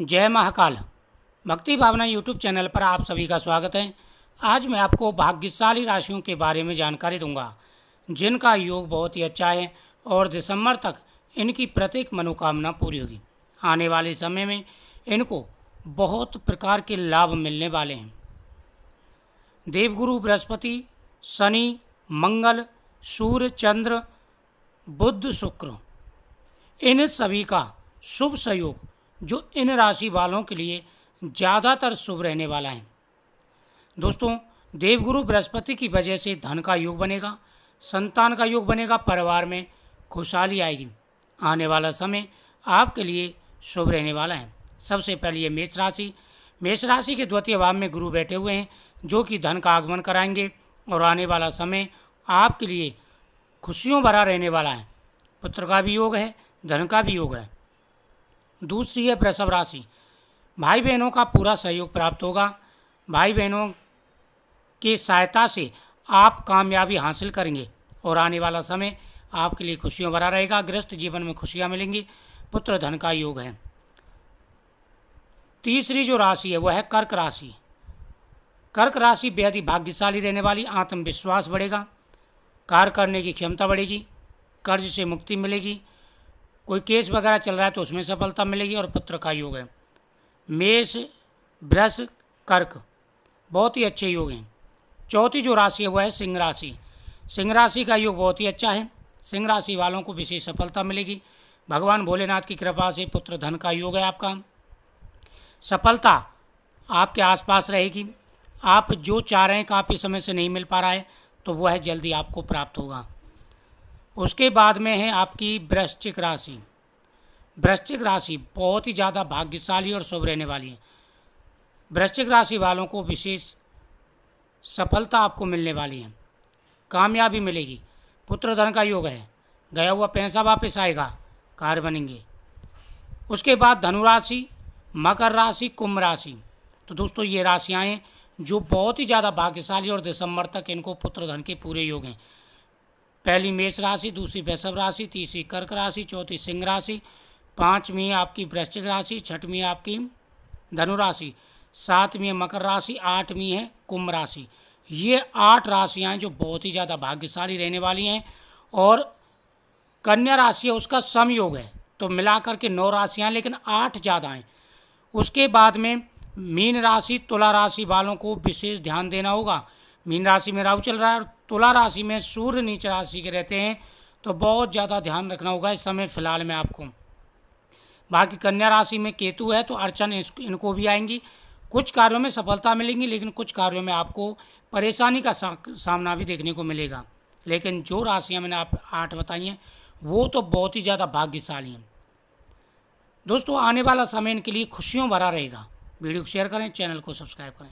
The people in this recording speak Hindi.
जय महाकाल भक्ति भावना यूट्यूब चैनल पर आप सभी का स्वागत है आज मैं आपको भाग्यशाली राशियों के बारे में जानकारी दूंगा जिनका योग बहुत ही अच्छा है और दिसंबर तक इनकी प्रत्येक मनोकामना पूरी होगी आने वाले समय में इनको बहुत प्रकार के लाभ मिलने वाले हैं देवगुरु बृहस्पति शनि मंगल सूर्य चंद्र बुद्ध शुक्र इन सभी का शुभ सहयोग जो इन राशि वालों के लिए ज़्यादातर शुभ रहने वाला है दोस्तों देवगुरु बृहस्पति की वजह से धन का योग बनेगा संतान का योग बनेगा परिवार में खुशहाली आएगी आने वाला समय आपके लिए शुभ रहने वाला है सबसे पहले ये मेष राशि मेष राशि के द्वितीय भाव में गुरु बैठे हुए हैं जो कि धन का आगमन कराएंगे और आने वाला समय आपके लिए खुशियों भरा रहने वाला है पुत्र का भी योग है धन का भी योग है दूसरी है वृषभ राशि भाई बहनों का पूरा सहयोग प्राप्त होगा भाई बहनों की सहायता से आप कामयाबी हासिल करेंगे और आने वाला समय आपके लिए खुशियों भरा रहेगा गृहस्थ जीवन में खुशियाँ मिलेंगी पुत्र धन का योग है तीसरी जो राशि है वह है कर्क राशि कर्क राशि बेहद ही भाग्यशाली रहने वाली आत्मविश्वास बढ़ेगा कार्य करने की क्षमता बढ़ेगी कर्ज से मुक्ति मिलेगी कोई केस वगैरह चल रहा है तो उसमें सफलता मिलेगी और पत्र का योग है मेष ब्रश कर्क बहुत ही अच्छे योग हैं चौथी जो राशि है वह है सिंह राशि सिंह राशि का योग बहुत ही अच्छा है सिंह राशि वालों को विशेष सफलता मिलेगी भगवान भोलेनाथ की कृपा से पुत्र धन का योग है आपका सफलता आपके आसपास रहेगी आप जो चाह रहे हैं काफ़ी समय से नहीं मिल पा रहा है तो वह जल्दी आपको प्राप्त होगा उसके बाद में है आपकी वृश्चिक राशि वृश्चिक राशि बहुत ही ज़्यादा भाग्यशाली और शुभ रहने वाली है वृश्चिक राशि वालों को विशेष सफलता आपको मिलने वाली है कामयाबी मिलेगी पुत्र धन का योग है गया हुआ पैसा वापस आएगा कार बनेंगे उसके बाद धनुराशि मकर राशि कुंभ राशि तो दोस्तों ये राशियाँ हैं जो बहुत ही ज़्यादा भाग्यशाली और दिसंबर तक इनको पुत्र धन के पूरे योग हैं पहली मेष राशि दूसरी वृषभ राशि तीसरी कर्क राशि चौथी सिंह राशि पाँचवीं आपकी वृश्चिक राशि छठवीं आपकी धनु राशि सातवीं मकर राशि आठवीं है कुंभ राशि ये आठ राशियाँ जो बहुत ही ज़्यादा भाग्यशाली रहने वाली हैं और कन्या राशि है उसका समयोग है तो मिला करके नौ राशियाँ लेकिन आठ ज़्यादा हैं उसके बाद में मीन राशि तुला राशि वालों को विशेष ध्यान देना होगा मीन राशि में राहु चल रहा है तुला राशि में सूर्य नीच राशि के रहते हैं तो बहुत ज़्यादा ध्यान रखना होगा इस समय फिलहाल में आपको बाकी कन्या राशि में केतु है तो अर्चन इनको भी आएंगी कुछ कार्यों में सफलता मिलेंगी लेकिन कुछ कार्यों में आपको परेशानी का सामना भी देखने को मिलेगा लेकिन जो राशियाँ मैंने आप आठ बताई हैं वो तो बहुत ही ज़्यादा भाग्यशाली हैं दोस्तों आने वाला समय इनके लिए खुशियों भरा रहेगा वीडियो को शेयर करें चैनल को सब्सक्राइब करें